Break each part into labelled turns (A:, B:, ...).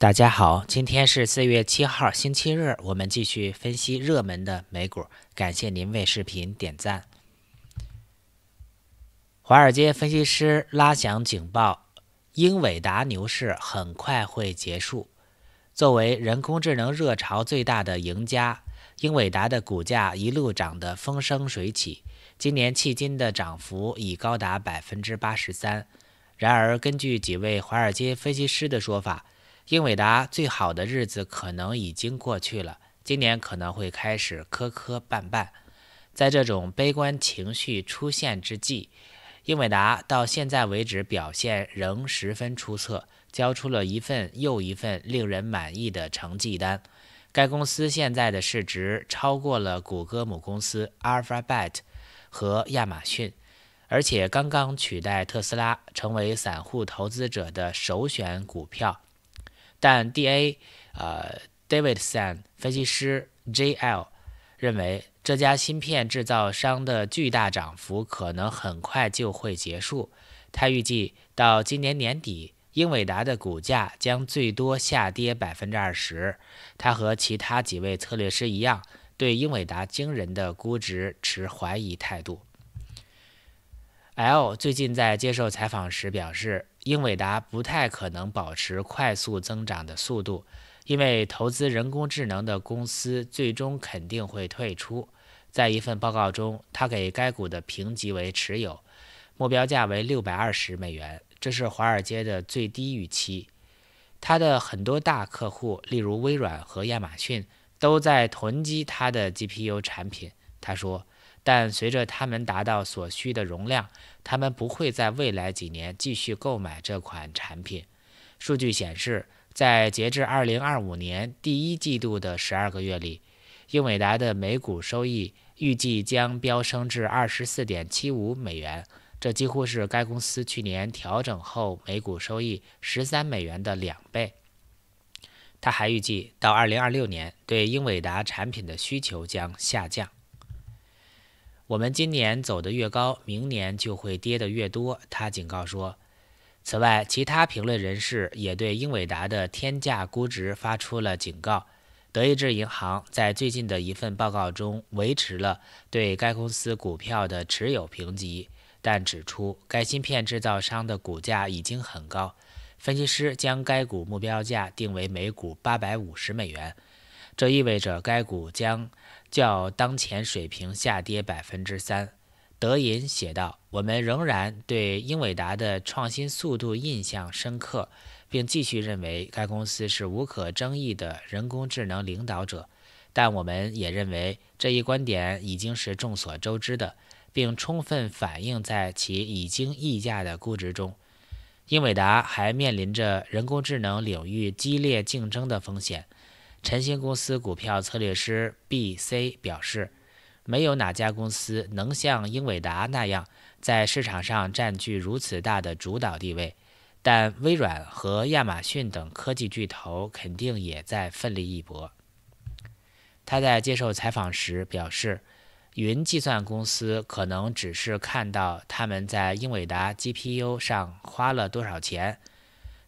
A: 大家好，今天是四月七号，星期日。我们继续分析热门的美股。感谢您为视频点赞。华尔街分析师拉响警报：英伟达牛市很快会结束。作为人工智能热潮最大的赢家，英伟达的股价一路涨得风生水起，今年迄今的涨幅已高达百分之八十三。然而，根据几位华尔街分析师的说法，英伟达最好的日子可能已经过去了，今年可能会开始磕磕绊绊。在这种悲观情绪出现之际，英伟达到现在为止表现仍十分出色，交出了一份又一份令人满意的成绩单。该公司现在的市值超过了谷歌母公司 Alphabet 和亚马逊，而且刚刚取代特斯拉成为散户投资者的首选股票。但 D A，呃，Davidson 分析师 J L 认为，这家芯片制造商的巨大涨幅可能很快就会结束。他预计到今年年底，英伟达的股价将最多下跌百分之二十。他和其他几位策略师一样，对英伟达惊人的估值持怀疑态度。L 最近在接受采访时表示，英伟达不太可能保持快速增长的速度，因为投资人工智能的公司最终肯定会退出。在一份报告中，他给该股的评级为持有，目标价为六百二十美元，这是华尔街的最低预期。他的很多大客户，例如微软和亚马逊，都在囤积他的 GPU 产品。他说。但随着他们达到所需的容量，他们不会在未来几年继续购买这款产品。数据显示，在截至2025年第一季度的12个月里，英伟达的每股收益预计将飙升至24.75美元，这几乎是该公司去年调整后每股收益13美元的两倍。他还预计，到2026年，对英伟达产品的需求将下降。我们今年走得越高，明年就会跌得越多。他警告说。此外，其他评论人士也对英伟达的天价估值发出了警告。德意志银行在最近的一份报告中维持了对该公司股票的持有评级，但指出该芯片制造商的股价已经很高。分析师将该股目标价定为每股八百五十美元，这意味着该股将。较当前水平下跌百分之三，德银写道：“我们仍然对英伟达的创新速度印象深刻，并继续认为该公司是无可争议的人工智能领导者。但我们也认为这一观点已经是众所周知的，并充分反映在其已经溢价的估值中。英伟达还面临着人工智能领域激烈竞争的风险。”晨星公司股票策略师 B.C. 表示，没有哪家公司能像英伟达那样在市场上占据如此大的主导地位，但微软和亚马逊等科技巨头肯定也在奋力一搏。他在接受采访时表示，云计算公司可能只是看到他们在英伟达 GPU 上花了多少钱，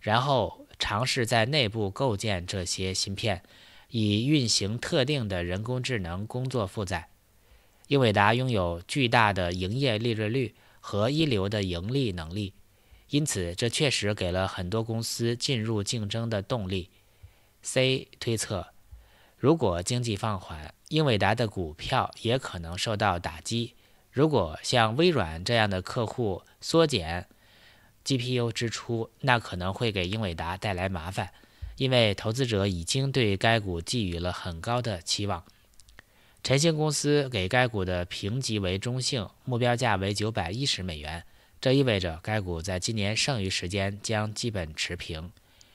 A: 然后尝试在内部构建这些芯片。以运行特定的人工智能工作负载，英伟达拥有巨大的营业利润率和一流的盈利能力，因此这确实给了很多公司进入竞争的动力。C 推测，如果经济放缓，英伟达的股票也可能受到打击。如果像微软这样的客户缩减 GPU 支出，那可能会给英伟达带来麻烦。因为投资者已经对该股寄予了很高的期望，晨星公司给该股的评级为中性，目标价为九百一十美元。这意味着该股在今年剩余时间将基本持平。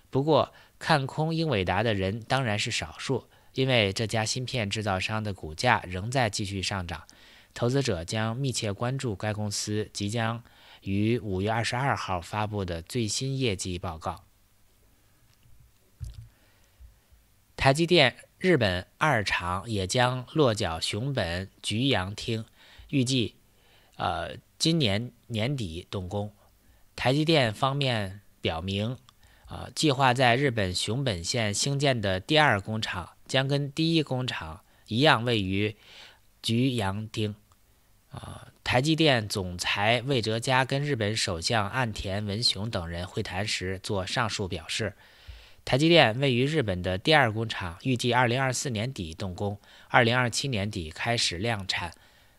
A: 不过，看空英伟达的人当然是少数，因为这家芯片制造商的股价仍在继续上涨。投资者将密切关注该公司即将于五月二十二号发布的最新业绩报告。台积电日本二厂也将落脚熊本菊阳町，预计呃今年年底动工。台积电方面表明，啊，计划在日本熊本县兴建的第二工厂将跟第一工厂一样位于菊阳町。啊，台积电总裁魏哲嘉跟日本首相岸田文雄等人会谈时做上述表示。台积电位于日本的第二工厂预计二零二四年底动工，二零二七年底开始量产。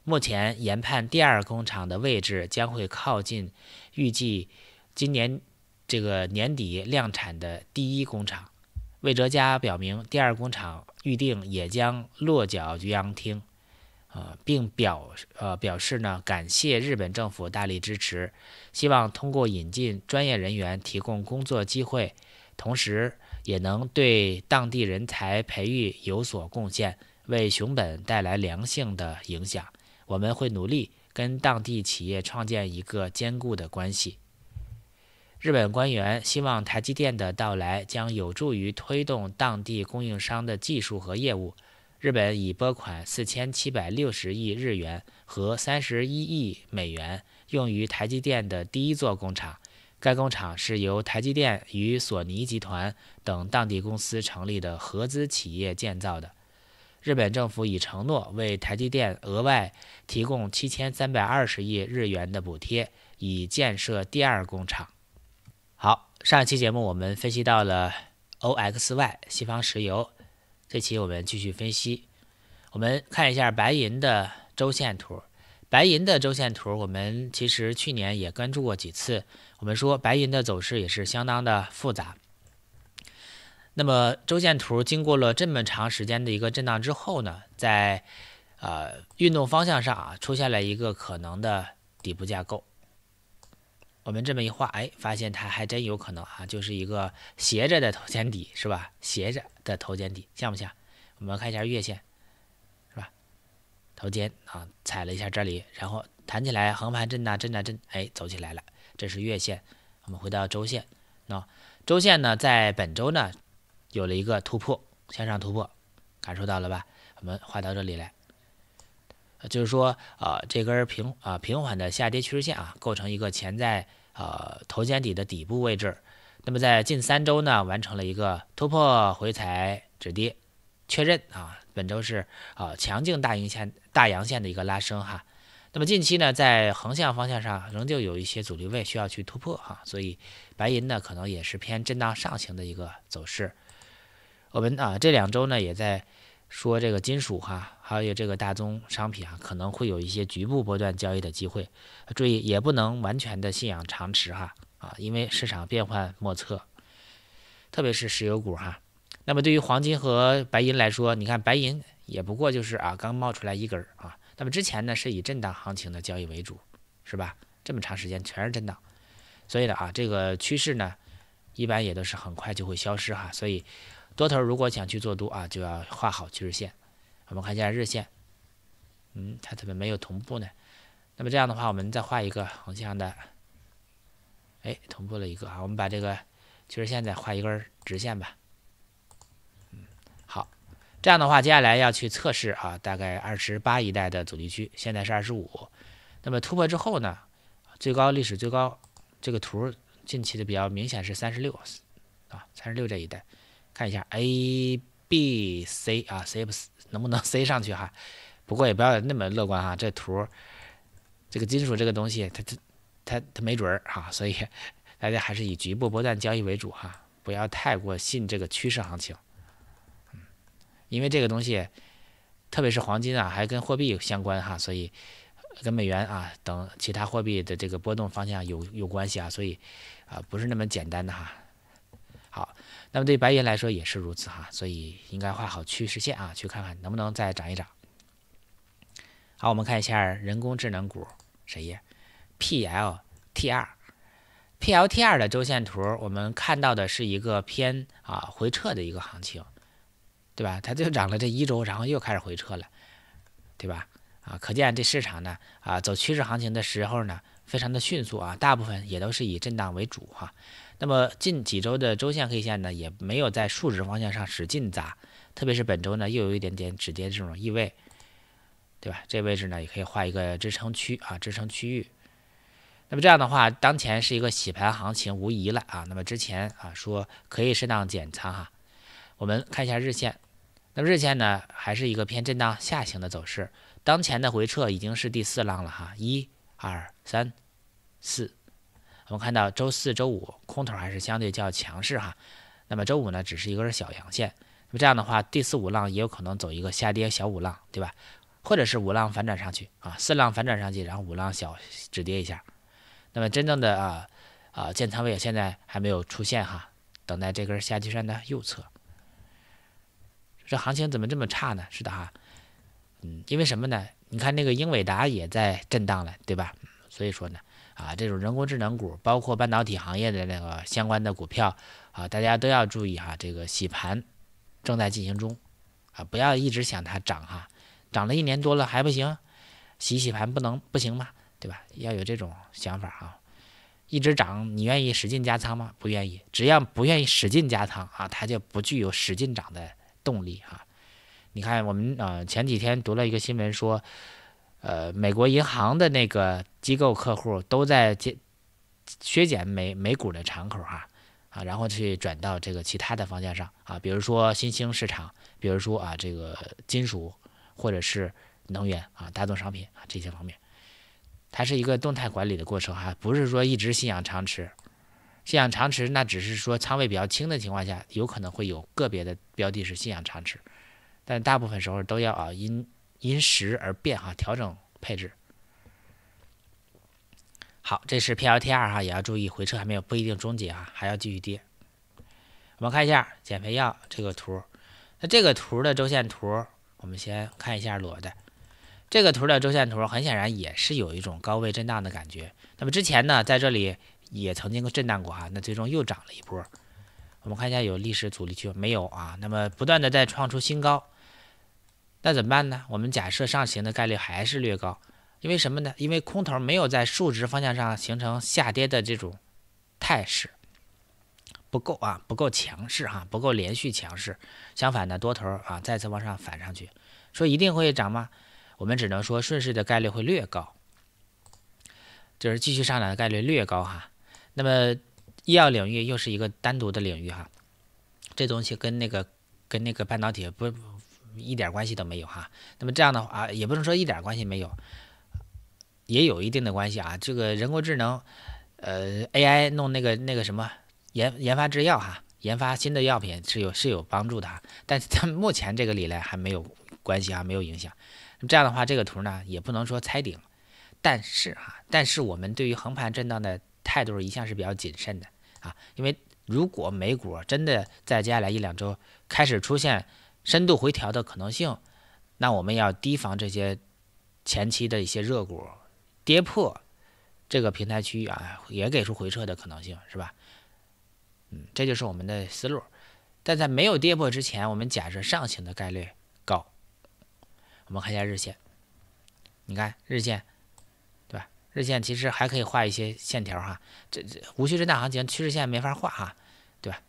A: 目前研判第二工厂的位置将会靠近，预计今年这个年底量产的第一工厂。魏哲家表明，第二工厂预定也将落脚于阳厅，呃，并表呃表示呢，感谢日本政府大力支持，希望通过引进专业人员，提供工作机会。同时，也能对当地人才培育有所贡献，为熊本带来良性的影响。我们会努力跟当地企业创建一个坚固的关系。日本官员希望台积电的到来将有助于推动当地供应商的技术和业务。日本已拨款四千七百六十亿日元和三十一亿美元用于台积电的第一座工厂。该工厂是由台积电与索尼集团等当地公司成立的合资企业建造的。日本政府已承诺为台积电额外提供七千三百二十亿日元的补贴，以建设第二工厂。好，上一期节目我们分析到了 OXY 西方石油，这期我们继续分析。我们看一下白银的周线图。白银的周线图，我们其实去年也关注过几次。我们说白银的走势也是相当的复杂。那么周线图经过了这么长时间的一个震荡之后呢，在呃运动方向上啊，出现了一个可能的底部架构。我们这么一画，哎，发现它还真有可能啊，就是一个斜着的头肩底，是吧？斜着的头肩底，像不像？我们看一下月线。头肩啊，踩了一下这里，然后弹起来，横盘震啊震啊震，哎，走起来了，这是月线。我们回到周线，那周线呢，在本周呢，有了一个突破，向上突破，感受到了吧？我们画到这里来，就是说，呃，这根平啊平缓的下跌趋势线啊，构成一个潜在啊头肩底的底部位置。那么在近三周呢，完成了一个突破、回踩、止跌、确认啊。本周是啊，强劲大阴线、大阳线的一个拉升哈。那么近期呢，在横向方向上，仍旧有一些阻力位需要去突破哈。所以，白银呢，可能也是偏震荡上行的一个走势。我们啊，这两周呢，也在说这个金属哈，还有这个大宗商品啊，可能会有一些局部波段交易的机会。注意，也不能完全的信仰常识哈啊，因为市场变幻莫测，特别是石油股哈。那么对于黄金和白银来说，你看白银也不过就是啊刚冒出来一根儿啊。那么之前呢是以震荡行情的交易为主，是吧？这么长时间全是震荡，所以呢啊这个趋势呢，一般也都是很快就会消失哈。所以多头如果想去做多啊，就要画好趋势线。我们看一下日线，嗯，它怎么没有同步呢？那么这样的话，我们再画一个横向的，哎，同步了一个啊。我们把这个趋势线再画一根直线吧。这样的话，接下来要去测试啊，大概二十八一带的阻力区，现在是二十五，那么突破之后呢，最高历史最高，这个图近期的比较明显是三十六啊，三十六这一带，看一下 A、B、C 啊，C 能不能 C 上去哈？不过也不要那么乐观哈，这图，这个金属这个东西，它它它它没准儿哈，所以 大家还是以局部波段交易为主哈，不要太过信这个趋势行情。因为这个东西，特别是黄金啊，还跟货币相关哈，所以跟美元啊等其他货币的这个波动方向有有关系啊，所以啊不是那么简单的哈。好，那么对白银来说也是如此哈，所以应该画好趋势线啊，去看看能不能再涨一涨。好，我们看一下人工智能股谁呀？PLTR，PLTR 的周线图，我们看到的是一个偏啊回撤的一个行情。对吧？它就涨了这一周，然后又开始回撤了，对吧？啊，可见这市场呢，啊，走趋势行情的时候呢，非常的迅速啊，大部分也都是以震荡为主哈。那么近几周的周线 K 线呢，也没有在数值方向上使劲砸，特别是本周呢，又有一点点止跌这种意味，对吧？这位置呢，也可以画一个支撑区啊，支撑区域。那么这样的话，当前是一个洗盘行情无疑了啊。那么之前啊，说可以适当减仓哈，我们看一下日线。那日线呢，还是一个偏震荡下行的走势。当前的回撤已经是第四浪了哈，一、二、三、四。我们看到周四周五空头还是相对较强势哈。那么周五呢，只是一根小阳线。那么这样的话，第四五浪也有可能走一个下跌小五浪，对吧？或者是五浪反转上去啊，四浪反转上去，然后五浪小止跌一下。那么真正的啊啊建仓位现在还没有出现哈，等待这根下梯山的右侧。这行情怎么这么差呢？是的哈，嗯，因为什么呢？你看那个英伟达也在震荡了，对吧？所以说呢，啊，这种人工智能股，包括半导体行业的那个相关的股票，啊，大家都要注意哈，这个洗盘正在进行中，啊，不要一直想它涨哈，涨了一年多了还不行，洗洗盘不能不行吗？对吧？要有这种想法啊，一直涨，你愿意使劲加仓吗？不愿意，只要不愿意使劲加仓啊，它就不具有使劲涨的。动力啊。你看我们啊，前几天读了一个新闻说，呃，美国银行的那个机构客户都在减削减美美股的敞口哈啊，然后去转到这个其他的方向上啊，比如说新兴市场，比如说啊这个金属或者是能源啊，大宗商品啊这些方面，它是一个动态管理的过程哈，不是说一直信仰长持。信仰长持，那只是说仓位比较轻的情况下，有可能会有个别的标的是信仰长持，但大部分时候都要啊因因时而变哈，调整配置。好，这是 P L T 二哈，也要注意回撤还没有不一定终结啊，还要继续跌。我们看一下减肥药这个图，那这个图的周线图，我们先看一下裸的这个图的周线图，很显然也是有一种高位震荡的感觉。那么之前呢，在这里。也曾经个震荡过哈，那最终又涨了一波。我们看一下有历史阻力区没有啊？那么不断的在创出新高，那怎么办呢？我们假设上行的概率还是略高，因为什么呢？因为空头没有在数值方向上形成下跌的这种态势，不够啊，不够强势哈，不够连续强势。相反的多头啊，再次往上反上去，说一定会涨吗？我们只能说顺势的概率会略高，就是继续上涨的概率略高哈。那么，医药领域又是一个单独的领域哈，这东西跟那个跟那个半导体不一点关系都没有哈。那么这样的话也不能说一点关系没有，也有一定的关系啊。这个人工智能，呃，AI 弄那个那个什么研研发制药哈，研发新的药品是有是有帮助的啊。但是它目前这个里来还没有关系啊，没有影响。那么这样的话，这个图呢也不能说猜顶，但是哈，但是我们对于横盘震荡的。态度一向是比较谨慎的啊，因为如果美股真的在接下来一两周开始出现深度回调的可能性，那我们要提防这些前期的一些热股跌破这个平台区域啊，也给出回撤的可能性，是吧？嗯，这就是我们的思路。但在没有跌破之前，我们假设上行的概率高。我们看一下日线，你看日线。日线其实还可以画一些线条哈，这这无需震荡行情趋势线没法画哈，对吧？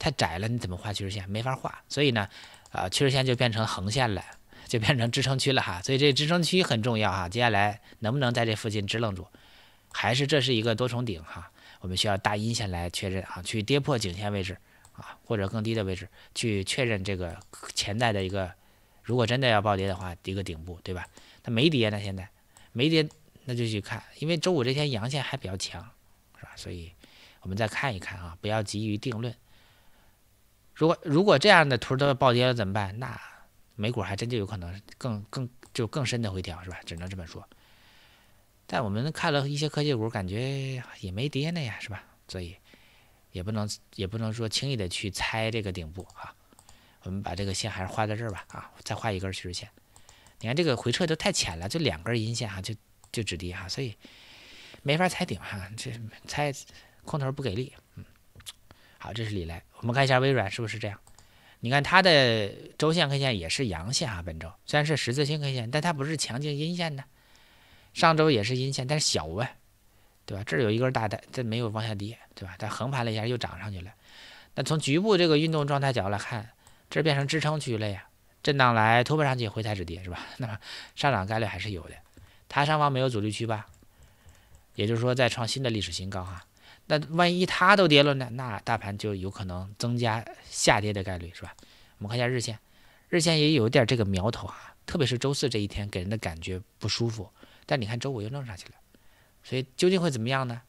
A: 太窄了，你怎么画趋势线？没法画，所以呢，啊趋势线就变成横线了，就变成支撑区了哈。所以这支撑区很重要哈。接下来能不能在这附近支撑住？还是这是一个多重顶哈？我们需要大阴线来确认啊，去跌破颈线位置啊，或者更低的位置去确认这个潜在的一个，如果真的要暴跌的话，一个顶部，对吧？它没跌呢，现在没跌。那就去看，因为周五这天阳线还比较强，是吧？所以，我们再看一看啊，不要急于定论。如果如果这样的图都暴跌了怎么办？那美股还真就有可能更更就更深的回调，是吧？只能这么说。但我们看了一些科技股，感觉也没跌呢呀，是吧？所以也不能也不能说轻易的去猜这个顶部啊。我们把这个线还是画在这儿吧啊，再画一根趋势线。你看这个回撤都太浅了，就两根阴线哈，就。就止跌哈，所以没法踩顶哈，这踩空头不给力。嗯，好，这是里来，我们看一下微软是不是这样？你看它的周线 K 线也是阳线啊，本周虽然是十字星 K 线，但它不是强劲阴线的。上周也是阴线，但是小呗，对吧？这有一根大的，这没有往下跌，对吧？它横盘了一下又涨上去了。那从局部这个运动状态角度来看，这变成支撑区了呀。震荡来突破上去，回踩止跌是吧？那么上涨概率还是有的。它上方没有阻力区吧？也就是说再创新的历史新高哈。那万一它都跌了呢？那大盘就有可能增加下跌的概率，是吧？我们看一下日线，日线也有点这个苗头啊，特别是周四这一天给人的感觉不舒服。但你看周五又弄上去了，所以究竟会怎么样呢？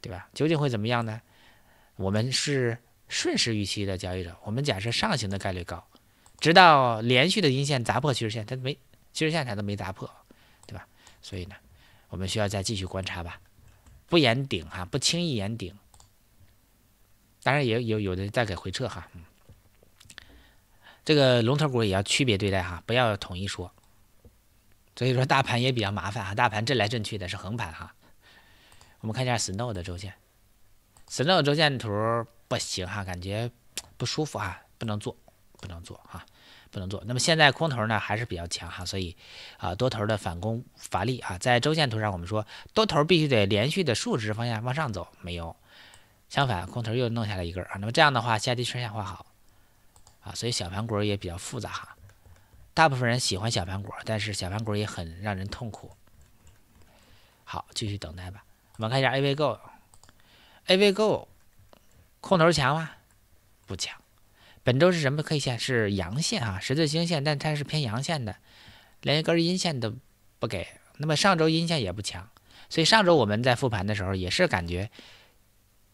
A: 对吧？究竟会怎么样呢？我们是顺势预期的交易者，我们假设上行的概率高，直到连续的阴线砸破趋势线，它没趋势线它都没砸破。所以呢，我们需要再继续观察吧，不言顶哈，不轻易言顶。当然也有有的在给回撤哈，嗯，这个龙头股也要区别对待哈，不要统一说。所以说大盘也比较麻烦哈，大盘震来震去的是横盘哈。我们看一下 Snow 的周线，Snow 周线图不行哈，感觉不舒服啊，不能做，不能做哈。不能做，那么现在空头呢还是比较强哈，所以啊多头的反攻乏力啊，在周线图上我们说多头必须得连续的竖直方向往上走，没有，相反空头又弄下来一根啊，那么这样的话下跌趋势线画好，啊，所以小盘股也比较复杂哈，大部分人喜欢小盘股，但是小盘股也很让人痛苦。好，继续等待吧，我们看一下 A g o a g o 空头强吗？不强。本周是什么？K 线是阳线啊，十字星线，但它是偏阳线的，连一根阴线都不给。那么上周阴线也不强，所以上周我们在复盘的时候也是感觉，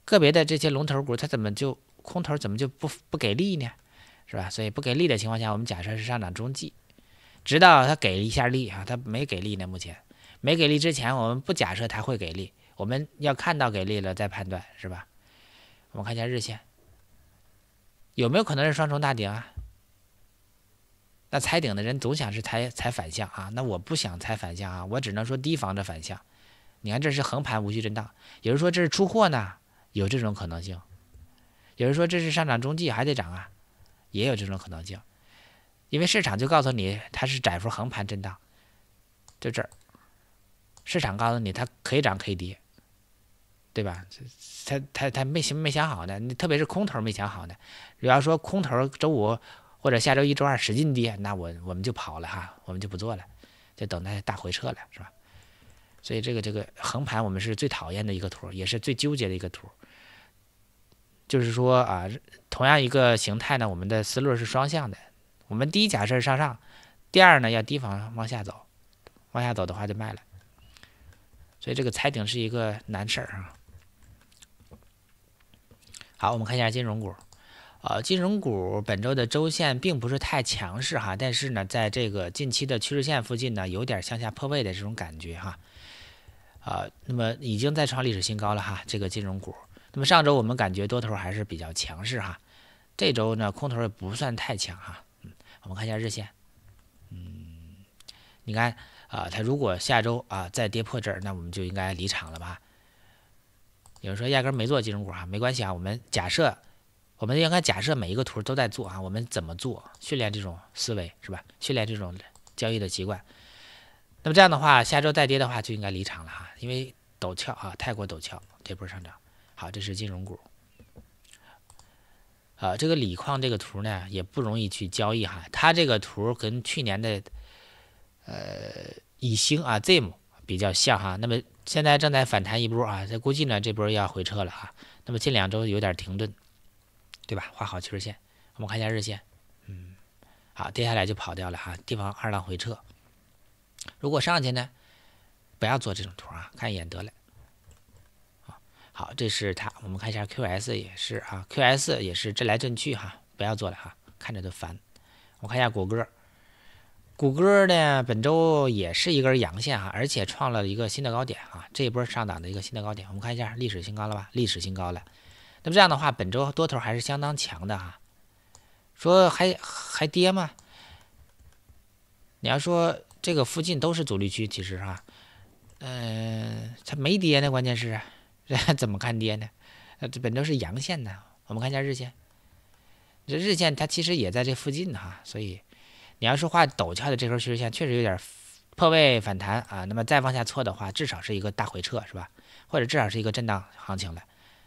A: 个别的这些龙头股它怎么就空头怎么就不不给力呢？是吧？所以不给力的情况下，我们假设是上涨中继，直到它给一下力啊，它没给力呢。目前没给力之前，我们不假设它会给力，我们要看到给力了再判断，是吧？我们看一下日线。有没有可能是双重大顶啊？那踩顶的人总想是踩踩反向啊？那我不想踩反向啊，我只能说提防着反向。你看这是横盘无序震荡，有人说这是出货呢，有这种可能性；有人说这是上涨中继还得涨啊，也有这种可能性。因为市场就告诉你它是窄幅横盘震荡，就这儿，市场告诉你它可以涨可以跌。对吧？他他他没没想好呢，特别是空头没想好呢。如果说空头周五或者下周一周二使劲跌，那我我们就跑了哈，我们就不做了，就等待大回撤了，是吧？所以这个这个横盘我们是最讨厌的一个图，也是最纠结的一个图。就是说啊，同样一个形态呢，我们的思路是双向的。我们第一假设是向上，第二呢要提防往下走，往下走的话就卖了。所以这个踩顶是一个难事儿啊。好，我们看一下金融股，呃，金融股本周的周线并不是太强势哈，但是呢，在这个近期的趋势线附近呢，有点向下破位的这种感觉哈，呃，那么已经在创历史新高了哈，这个金融股。那么上周我们感觉多头还是比较强势哈，这周呢，空头也不算太强哈。我们看一下日线，嗯，你看啊，它如果下周啊再跌破这儿，那我们就应该离场了吧？有人说，压根儿没做金融股哈，没关系啊。我们假设，我们应该假设每一个图都在做啊。我们怎么做训练这种思维是吧？训练这种交易的习惯。那么这样的话，下周再跌的话就应该离场了哈，因为陡峭啊，太过陡峭，这波上涨。好，这是金融股。啊，这个锂矿这个图呢也不容易去交易哈，它这个图跟去年的呃乙星啊 ZIM 比较像哈。那么现在正在反弹一波啊，这估计呢这波要回撤了啊。那么近两周有点停顿，对吧？画好趋势线，我们看一下日线，嗯，好，跌下来就跑掉了哈。地方二浪回撤，如果上去呢，不要做这种图啊，看一眼得了。好，这是它，我们看一下 Q S 也是啊，Q S 也是震来震去哈，不要做了哈，看着就烦。我看一下谷歌。谷歌呢？本周也是一根阳线啊，而且创了一个新的高点啊，这一波上涨的一个新的高点。我们看一下历史新高了吧？历史新高了。那么这样的话，本周多头还是相当强的啊。说还还跌吗？你要说这个附近都是阻力区，其实哈，嗯，它没跌呢。关键是，怎么看跌呢？这本周是阳线呢。我们看一下日线，这日线它其实也在这附近哈，所以。你要是画陡峭的这根趋势线，确实有点破位反弹啊，那么再往下错的话，至少是一个大回撤，是吧？或者至少是一个震荡行情了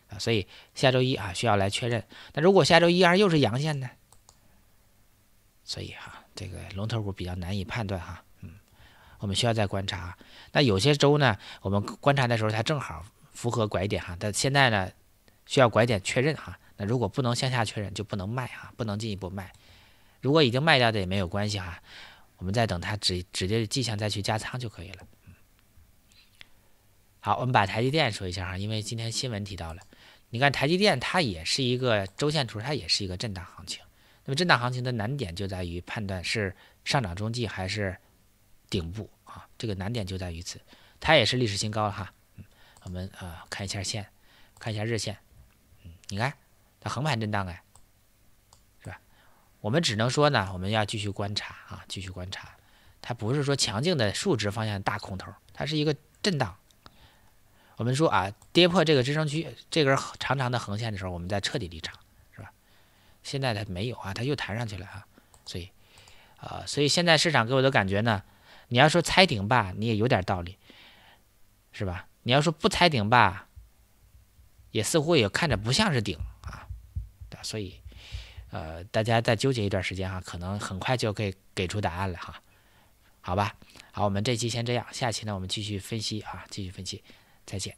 A: 啊，所以下周一啊需要来确认。那如果下周一二又是阳线呢？所以哈，这个龙头股比较难以判断哈，嗯，我们需要再观察那有些周呢，我们观察的时候它正好符合拐点哈，但现在呢需要拐点确认哈。那如果不能向下确认，就不能卖哈，不能进一步卖。如果已经卖掉的也没有关系哈，我们再等它指指接迹象再去加仓就可以了。好，我们把台积电说一下哈，因为今天新闻提到了，你看台积电它也是一个周线图，它也是一个震荡行情。那么震荡行情的难点就在于判断是上涨中继还是顶部啊，这个难点就在于此。它也是历史新高了哈，我们呃看一下线，看一下日线，嗯，你看它横盘震荡哎。我们只能说呢，我们要继续观察啊，继续观察。它不是说强劲的竖直方向大空头，它是一个震荡。我们说啊，跌破这个支撑区，这根长长的横线的时候，我们再彻底离场，是吧？现在它没有啊，它又弹上去了啊。所以，呃，所以现在市场给我的感觉呢，你要说猜顶吧，你也有点道理，是吧？你要说不猜顶吧，也似乎也看着不像是顶啊，所以。呃，大家再纠结一段时间哈，可能很快就可以给出答案了哈，好吧？好，我们这期先这样，下期呢我们继续分析啊，继续分析，再见。